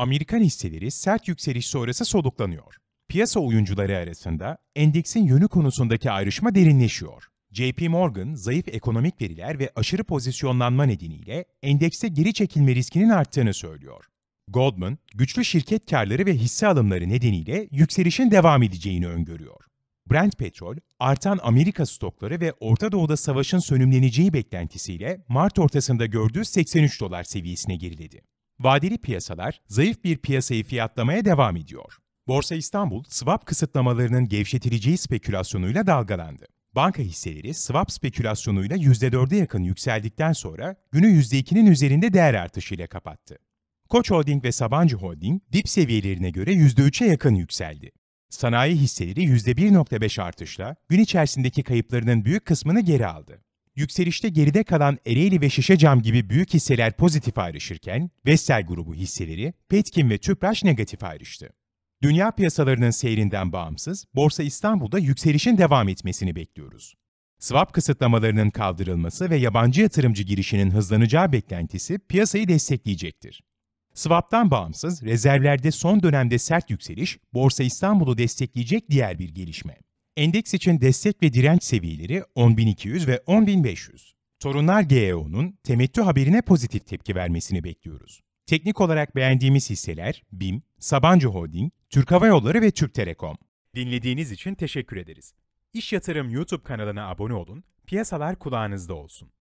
Amerikan hisseleri sert yükseliş sonrası soluklanıyor. Piyasa oyuncuları arasında endeksin yönü konusundaki ayrışma derinleşiyor. JP Morgan, zayıf ekonomik veriler ve aşırı pozisyonlanma nedeniyle endekse geri çekilme riskinin arttığını söylüyor. Goldman, güçlü şirket karları ve hisse alımları nedeniyle yükselişin devam edeceğini öngörüyor. Brent petrol, artan Amerika stokları ve Orta Doğu'da savaşın sönümleneceği beklentisiyle Mart ortasında gördüğü 83 dolar seviyesine geriledi vadeli piyasalar zayıf bir piyasayı fiyatlamaya devam ediyor. Borsa İstanbul, swap kısıtlamalarının gevşetileceği spekülasyonuyla dalgalandı. Banka hisseleri swap spekülasyonuyla %4'e yakın yükseldikten sonra günü %2'nin üzerinde değer artışıyla kapattı. Koç Holding ve Sabancı Holding dip seviyelerine göre %3'e yakın yükseldi. Sanayi hisseleri %1.5 artışla gün içerisindeki kayıplarının büyük kısmını geri aldı yükselişte geride kalan Ereğli ve şişe cam gibi büyük hisseler pozitif ayrışırken, Vestel grubu hisseleri Petkim ve Tüpraş negatif ayrıştı. Dünya piyasalarının seyrinden bağımsız, Borsa İstanbul'da yükselişin devam etmesini bekliyoruz. Swap kısıtlamalarının kaldırılması ve yabancı yatırımcı girişinin hızlanacağı beklentisi piyasayı destekleyecektir. Swap'tan bağımsız, rezervlerde son dönemde sert yükseliş, Borsa İstanbul'u destekleyecek diğer bir gelişme endeks için destek ve direnç seviyeleri 10.200 ve 10.500. Torunlar GEO'nun temettü haberine pozitif tepki vermesini bekliyoruz. Teknik olarak beğendiğimiz hisseler BİM, Sabancı Holding, Türk Hava Yolları ve Türk Telekom. Dinlediğiniz için teşekkür ederiz. İş Yatırım YouTube kanalına abone olun, piyasalar kulağınızda olsun.